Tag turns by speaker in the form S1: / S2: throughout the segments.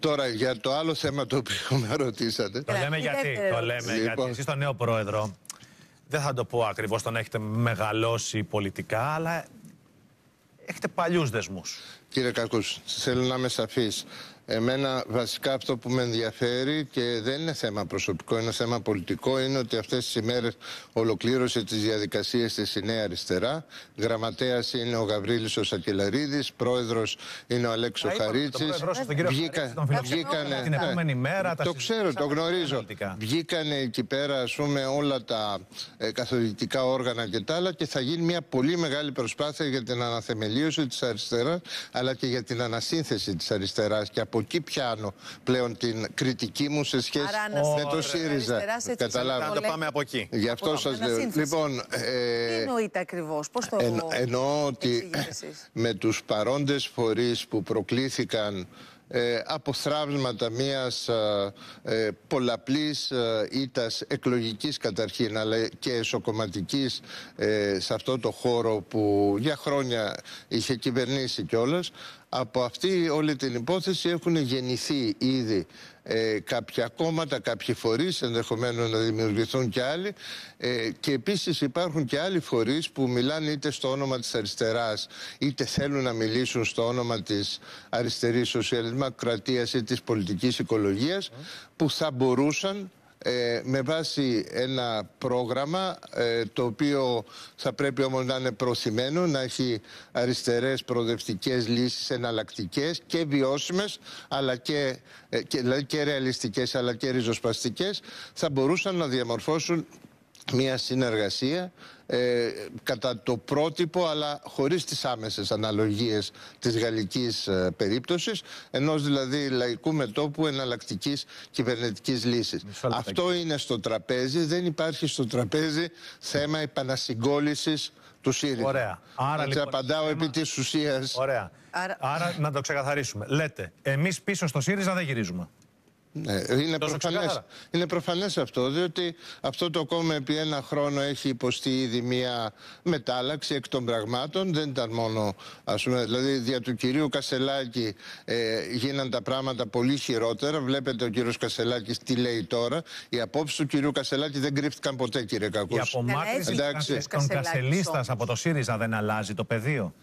S1: Τώρα για το άλλο θέμα το οποίο με ρωτήσατε. Το λέμε γιατί. Το λέμε γιατί. Λοιπόν. εσείς τον
S2: νέο πρόεδρο, δεν θα το πω ακριβώς τον έχετε μεγαλώσει πολιτικά, αλλά
S1: έχετε παλιούς δεσμούς. Κύριε Κακούς, θέλω να είμαι σαφής. Εμένα βασικά αυτό που με ενδιαφέρει και δεν είναι θέμα προσωπικό, είναι θέμα πολιτικό, είναι ότι αυτές τις ημέρες ολοκλήρωσε τις διαδικασίες της η Νέα Αριστερά. Γραμματέας είναι ο Γαβρίλης ο Σακελαρίδης, πρόεδρος είναι ο Αλέξο Χαρίτσης. Βγήκα, βγήκανε, την επόμενη μέρα, το ξέρω, το γνωρίζω. Βγήκανε εκεί πέρα ας πούμε όλα τα ε, καθοδητικά όργανα και τα άλλα και θα γίνει μια πολύ μεγάλη προσπάθεια για την αναθεμελίωση της αριστεράς αλλά και για την ανασύνθεση της αριστεράς και εκεί πιάνω πλέον την κριτική μου σε σχέση με το ΣΥΡΙΖΑ. Καταλάβατε. πάμε από εκεί. Γι' αυτό σα λέω. Λοιπόν, ε, Τι
S2: εννοείται ακριβώς, πώς το εν,
S1: Εννοώ ότι με τους παρόντες φορείς που προκλήθηκαν ε, από θράψματα μιας ε, ε πολλαπλής ε, ήτας εκλογικής καταρχήν αλλά και εσωκομματικής ε, σε αυτό το χώρο που για χρόνια είχε κυβερνήσει κιόλας από αυτή όλη την υπόθεση έχουν γεννηθεί ήδη ε, κάποια κόμματα, κάποιοι φορείς, ενδεχομένως να δημιουργηθούν και άλλοι ε, και επίσης υπάρχουν και άλλοι φορείς που μιλάνε είτε στο όνομα της αριστεράς είτε θέλουν να μιλήσουν στο όνομα της αριστερής σοσιαλισμακρατίας ή της πολιτικής οικολογίας που θα μπορούσαν ε, με βάση ένα πρόγραμμα ε, το οποίο θα πρέπει όμως να είναι προθυμένο, να έχει αριστερές προοδευτικές λύσεις εναλλακτικές και βιώσιμες αλλά και, ε, και, δηλαδή και ρεαλιστικές αλλά και ριζοσπαστικές θα μπορούσαν να διαμορφώσουν μια συνεργασία ε, κατά το πρότυπο αλλά χωρίς τις άμεσες αναλογίες της γαλλικής ε, περίπτωσης ενός δηλαδή λαϊκού μετόπου εναλλακτικής κυβερνητικής λύσης. Αυτό είναι στο τραπέζι, δεν υπάρχει στο τραπέζι θέμα επανασυγκόλησης του ΣΥΡΙΖΑ. Ωραία. Άρα, λοιπόν, απαντάω επί της ουσίας. Ωραία.
S2: Άρα... Άρα να το ξεκαθαρίσουμε. Λέτε, εμείς πίσω στο ΣΥΡΙΖΑ
S1: δεν γυρίζουμε. Ναι, είναι προφανές, είναι προφανές αυτό, διότι αυτό το κόμμα επί ένα χρόνο έχει υποστεί ήδη μία μετάλλαξη εκ των πραγμάτων. Δεν ήταν μόνο, ας πούμε, δηλαδή δια του κυρίου Κασελάκη ε, γίναν τα πράγματα πολύ χειρότερα. Βλέπετε ο κύριος Κασελάκης τι λέει τώρα. Οι απόψεις του κυρίου Κασελάκη δεν κρύφτηκαν ποτέ κύριε Κακούς. Η απομάκρυνση των Κασελίστας
S2: από το ΣΥΡΙΖΑ δεν αλλάζει το πεδίο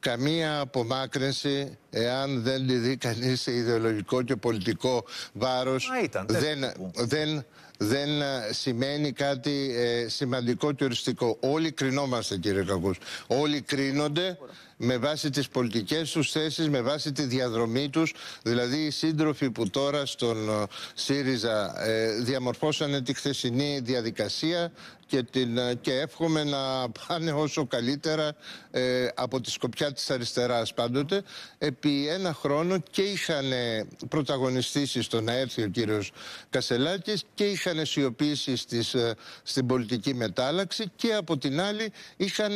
S1: καμία απομάκρυνση εάν δεν τη δει κανείς σε ιδεολογικό και πολιτικό βάρος δεν, δεν, δεν ε, σημαίνει κάτι ε, σημαντικό και οριστικό. Όλοι κρινόμαστε κύριε Κακούς. Όλοι κρίνονται με βάση τις πολιτικές τους θέσεις, με βάση τη διαδρομή τους. Δηλαδή οι σύντροφοι που τώρα στον ε, ΣΥΡΙΖΑ ε, διαμορφώσανε τη χθεσινή διαδικασία και, την, ε, και εύχομαι να πάνε όσο καλύτερα ε, από τη σκοπιά της αριστεράς πάντοτε. Επί ένα χρόνο και είχαν πρωταγωνιστήσει στο να έρθει ο κύριος Κασελάκης και είχαν σιωπήσει στις, στην πολιτική μετάλλαξη και από την άλλη είχαν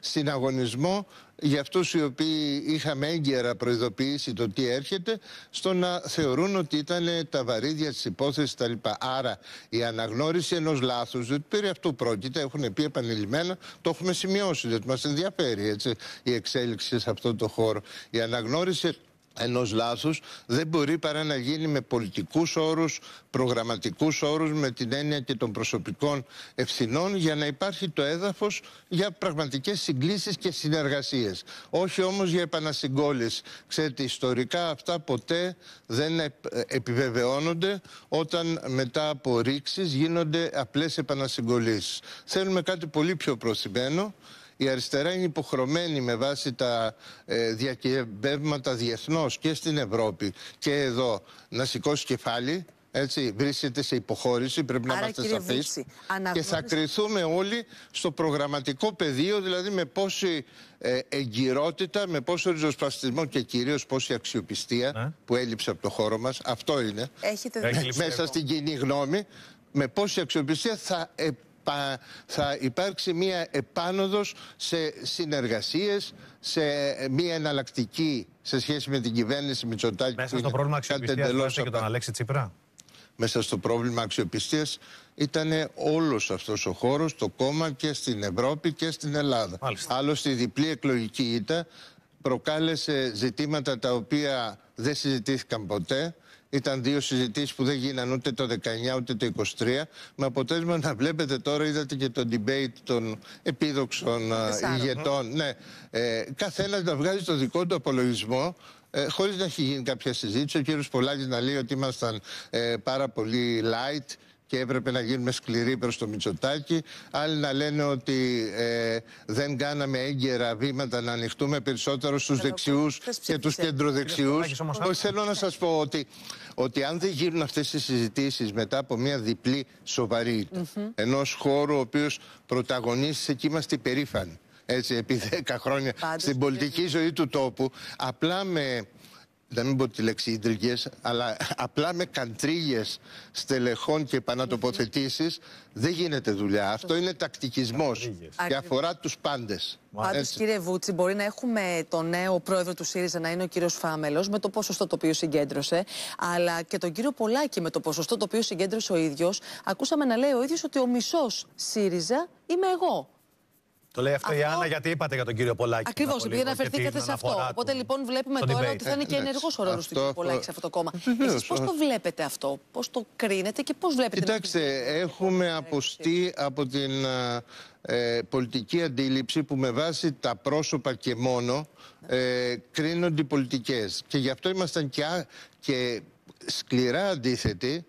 S1: συναγωνιστεί για αυτούς οι οποίοι είχαμε έγκαιρα προειδοποιήσει το τι έρχεται στο να θεωρούν ότι ήταν ε, τα βαρύδια της υπόθεσης τα λοιπά. Άρα η αναγνώριση ενός λάθους διότι περί αυτού πρόκειται, έχουν πει επανειλημμένα, το έχουμε σημειώσει, διότι μας ενδιαφέρει έτσι, η εξέλιξη σε αυτό το χώρο. Η αναγνώριση Ενός λάθους δεν μπορεί παρά να γίνει με πολιτικούς όρους, προγραμματικούς όρους με την έννοια και των προσωπικών ευθυνών για να υπάρχει το έδαφος για πραγματικές συγκλήσεις και συνεργασίες. Όχι όμως για επανασυγκόλε. Ξέρετε, ιστορικά αυτά ποτέ δεν ε, επιβεβαιώνονται όταν μετά από ρήξεις γίνονται απλές επανασυγκολήσεις. Θέλουμε κάτι πολύ πιο προσημένο, η αριστερά είναι υποχρεωμένη με βάση τα ε, διακυβεύματα διεθνώς και στην Ευρώπη και εδώ να σηκώσει κεφάλι έτσι, βρίσκεται σε υποχώρηση, πρέπει να είμαστε σαφεί. Και θα κρυθούμε όλοι στο προγραμματικό πεδίο, δηλαδή με πόση ε, εγκυρότητα, με πόσο ριζοσπαστισμό και κυρίως πόση αξιοπιστία ναι. που έλειψε από το χώρο μας. Αυτό είναι. Έχετε Μέσα στην κοινή γνώμη, με πόση αξιοπιστία θα ε, θα υπάρξει μία επάνωδος σε συνεργασίες, σε μία εναλλακτική σε σχέση με την κυβέρνηση Μητσοτάκη. Μέσα στο πρόβλημα αξιοπιστίας
S2: και τον Αλέξη Τσίπρα.
S1: Μέσα στο πρόβλημα αξιοπιστίας ήταν όλος αυτός ο χώρος, το κόμμα και στην Ευρώπη και στην Ελλάδα. Μάλιστα. Άλλωστε η διπλή εκλογική ήττα προκάλεσε ζητήματα τα οποία δεν συζητήθηκαν ποτέ ήταν δύο συζητήσεις που δεν γίνανε ούτε το 19 ούτε το 23. Με αποτέλεσμα να βλέπετε τώρα, είδατε και το debate των επίδοξων ε, ηγετών. Ναι, ε, καθένα να βγάζει το δικό του απολογισμό. Ε, Χωρίς να έχει γίνει κάποια συζήτηση, ο κύριος Πολάκης να λέει ότι ήμασταν ε, πάρα πολύ light και έπρεπε να γίνουμε σκληροί προς το Μητσοτάκη, Άλλοι να λένε ότι ε, δεν κάναμε έγκαιρα βήματα να ανοιχτούμε περισσότερο στους δεξιούς και τους κεντροδεξιούς. Ναι. θέλω να σας πω ότι, ότι αν δεν γίνουν αυτές οι συζητήσεις μετά από μια διπλή σοβαρή, mm ενός χώρου ο οποίος πρωταγωνίστηκε και είμαστε υπερήφανοι έτσι επί 10 χρόνια στην πολιτική ναι. ζωή του τόπου απλά με δεν μην πω τη λέξη ίδρυγες, αλλά απλά με καντρίγες στελεχών και επανατοποθετήσεις δεν γίνεται δουλειά. Αυτό είναι τακτικισμός και αφορά τους πάντες. Πάντω,
S2: κύριε Βούτσι, μπορεί να έχουμε τον νέο πρόεδρο του ΣΥΡΙΖΑ να είναι ο κύριος Φάμελος με το ποσοστό το οποίο συγκέντρωσε, αλλά και τον κύριο Πολάκη με το ποσοστό το οποίο συγκέντρωσε ο ίδιος. Ακούσαμε να λέει ο ίδιος ότι ο μισός ΣΥΡΙΖΑ είμαι εγώ. Το λέει αυτό, η Άννα γιατί είπατε για τον κύριο Πολάκη. Ακριβώς, επειδή αναφερθήκατε σε αυτό. Του... Οπότε λοιπόν βλέπουμε τώρα debate. ότι θα είναι και ε, ε, ενεργός ο ρόλος του κύριου Πολάκη σε αυτό το κόμμα. Ε, Εσείς πώς το βλέπετε αυτό, πώς το κρίνετε και πώς βλέπετε.
S1: Κοιτάξτε, έχουμε αποστεί από την ε, πολιτική αντίληψη που με βάση τα πρόσωπα και μόνο ε, κρίνονται οι πολιτικές. Και γι' αυτό ήμασταν και, και σκληρά αντίθετοι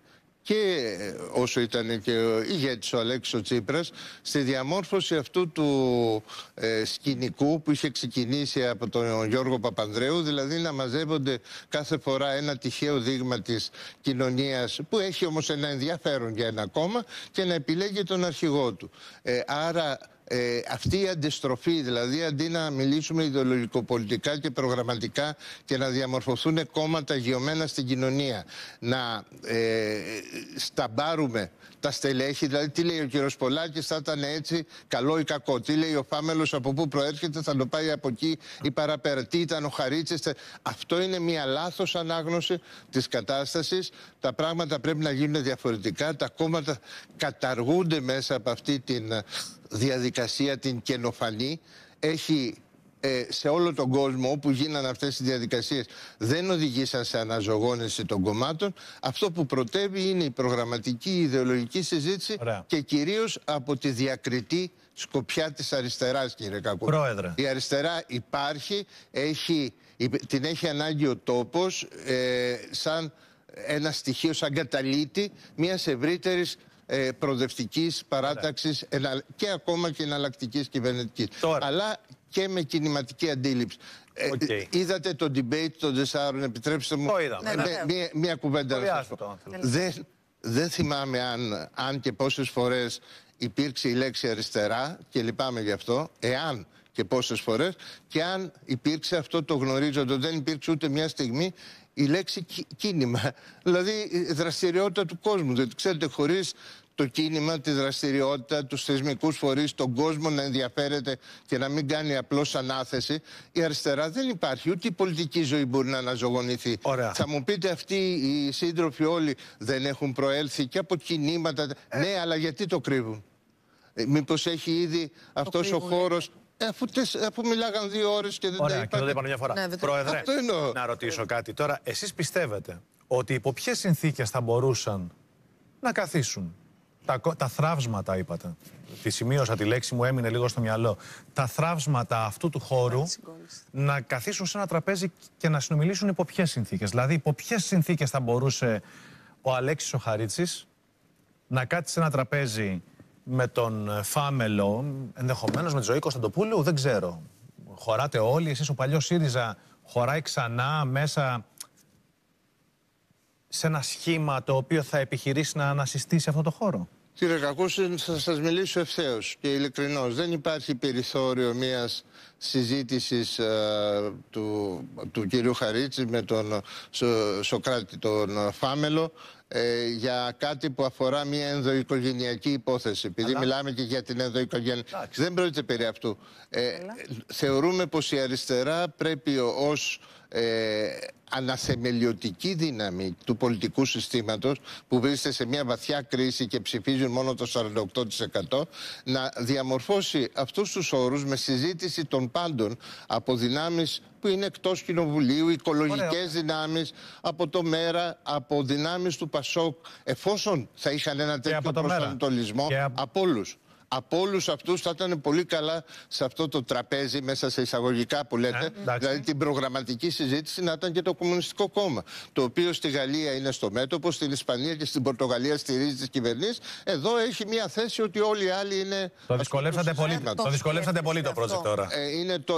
S1: και ε, όσο ήταν και ο ηγέτης ο Αλέξης Τσίπρας στη διαμόρφωση αυτού του ε, σκηνικού που είχε ξεκινήσει από τον Γιώργο Παπανδρέου δηλαδή να μαζεύονται κάθε φορά ένα τυχαίο δείγμα της κοινωνίας που έχει όμως ένα ενδιαφέρον για ένα κόμμα και να επιλέγει τον αρχηγό του. Ε, άρα ε, αυτή η αντιστροφή, δηλαδή αντί να μιλήσουμε ιδεολογικοπολιτικά και προγραμματικά και να διαμορφωθούν κόμματα γεωμένα στην κοινωνία, να ε, σταμπάρουμε τα στελέχη, δηλαδή τι λέει ο κύριος Πολάκης, θα ήταν έτσι καλό ή κακό. Τι λέει ο Φάμελος, από πού προέρχεται, θα το πάει από εκεί ή παραπέρα. Τι ήταν ο Αυτό είναι μια λάθος ανάγνωση της κατάστασης. Τα πράγματα πρέπει να γίνουν διαφορετικά. Τα κόμματα καταργούνται μέσα από αυτή την διαδικασία την καινοφανή έχει ε, σε όλο τον κόσμο όπου γίνανε αυτές οι διαδικασίες δεν οδηγήσαν σε αναζωγόνηση των κομμάτων αυτό που προτεύει είναι η προγραμματική η ιδεολογική συζήτηση και κυρίως από τη διακριτή σκοπιά της αριστεράς κύριε Κακού η αριστερά υπάρχει έχει, την έχει ανάγκη ο τόπος ε, σαν ένα στοιχείο σαν καταλήτη μιας ευρύτερης ε, προοδευτικής παράταξης και ακόμα και εναλλακτικής κυβερνητικής. Αλλά και με κινηματική αντίληψη. Ε, είδατε το debate των τεσσάρων, επιτρέψτε μου. Ναι, Μία, μία κουβέντα να πω. Δεν, θυμάμαι αν, αν και πόσες φορές υπήρξε η λέξη αριστερά και λυπάμαι γι' αυτό, εάν και πόσες φορές και αν υπήρξε αυτό το γνωρίζοντα, δεν υπήρξε ούτε μια στιγμή η λέξη κίνημα. Δηλαδή δραστηριότητα του κόσμου. το ξέρετε, χωρίς το κίνημα, τη δραστηριότητα, τους θεσμικούς φορείς, τον κόσμο να ενδιαφέρεται και να μην κάνει απλώς ανάθεση. Η αριστερά δεν υπάρχει. Ούτε η πολιτική ζωή μπορεί να αναζωογονηθεί. Θα μου πείτε αυτοί οι σύντροφοι όλοι δεν έχουν προέλθει και από κινήματα. Ε. Ναι, αλλά γιατί το κρύβουν. Ε, Μήπως έχει ήδη αυτός ο χώρος Αφού, τις, αφού μιλάγαν δύο ώρες και δεν Ωραία, τα είπα. Και... είπαν μια φορά. Ναι, Πρόεδρε,
S2: να ρωτήσω κάτι. Τώρα, εσείς πιστεύετε ότι υπό ποιες συνθήκες θα μπορούσαν να καθίσουν. Τα, τα θράψματα, είπατε. Τη σημείωσα τη λέξη μου, έμεινε λίγο στο μυαλό. Τα θράψματα αυτού του χώρου να καθίσουν σε ένα τραπέζι και να συνομιλήσουν υπό ποιες συνθήκες. Δηλαδή, υπό ποιες συνθήκες θα μπορούσε ο Αλέξης ο Χαρίτσης να κάτσει σε ένα τραπέζι με τον ε, Φάμελο, ενδεχομένως με τη ζωή Κωνσταντοπούλου, δεν ξέρω. Χωράτε όλοι, εσείς ο παλιός ΣΥΡΙΖΑ χωράει ξανά μέσα σε ένα σχήμα το οποίο θα επιχειρήσει να ανασυστήσει αυτό το χώρο.
S1: Κύριε Κακούση, θα σας μιλήσω ευθέως και ειλικρινώς. Δεν υπάρχει περιθώριο μιας συζήτησης ε, του, του κυρίου Χαρίτση με τον ε, Σοκράτη, τον Φάμελο. Ε, για κάτι που αφορά μια ενδοοικογενειακή υπόθεση. Επειδή μιλάμε και για την ενδοοικογένεια. Δεν πρόκειται περί αυτού. Ε, θεωρούμε πως η αριστερά πρέπει ως ε, αναθεμελιωτική δύναμη του πολιτικού συστήματος που βρίσκεται σε μια βαθιά κρίση και ψηφίζουν μόνο το 48% να διαμορφώσει αυτούς τους όρους με συζήτηση των πάντων από δυνάμεις που είναι εκτός κοινοβουλίου, οικολογικές δυνάμεις από το ΜΕΡΑ, από δυνάμεις του ΠΑΣΟΚ, εφόσον θα είχαν ένα τέτοιο προσανατολισμό, από, από όλους από όλους αυτούς θα ήταν πολύ καλά σε αυτό το τραπέζι, μέσα σε εισαγωγικά που λέτε, ε, δηλαδή την προγραμματική συζήτηση να ήταν και το Κομμουνιστικό Κόμμα. Το οποίο στη Γαλλία είναι στο μέτωπο, στην Ισπανία και στην Πορτογαλία στηρίζει τις κυβερνήσεις. Εδώ έχει μία θέση ότι όλοι οι άλλοι είναι. Το δυσκολεύσατε πολύ το, το, δυσκολεύσατε πολύ το project τώρα. Ε, είναι το,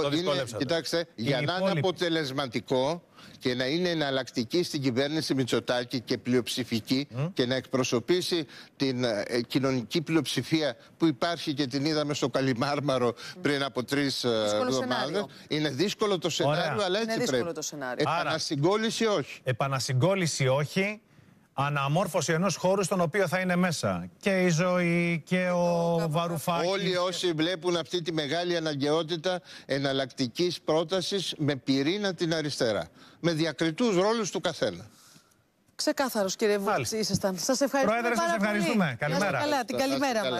S1: κοιτάξτε, για να είναι αποτελεσματικό και να είναι εναλλακτική στην κυβέρνηση Μητσοτάκη και πλειοψηφική και να εκπροσωπήσει την ε, κοινωνική πλειοψηφία που υπάρχει και την είδαμε στο Καλιμάρμαρο πριν από τρεις ε, εβδομάδε. Είναι δύσκολο το σενάριο, Ωραία. αλλά έτσι είναι πρέπει. Το σενάριο. Επανασυγκόληση όχι.
S2: Επανασυγκόληση όχι αναμόρφωση ενός χώρου στον οποίο θα είναι μέσα. Και η ζωή
S1: και ο βαρουφάκι Όλοι όσοι βλέπουν αυτή τη μεγάλη αναγκαιότητα εναλλακτικής πρότασης με πυρήνα την αριστερά. Με διακριτούς ρόλους του καθένα.
S2: Ξεκάθαρος κύριε Βούλτ, ήσασταν. Σας ευχαριστούμε. Πρόεδρε, σας ευχαριστούμε. Καλημέρα. Καλά, την καλημέρα μα.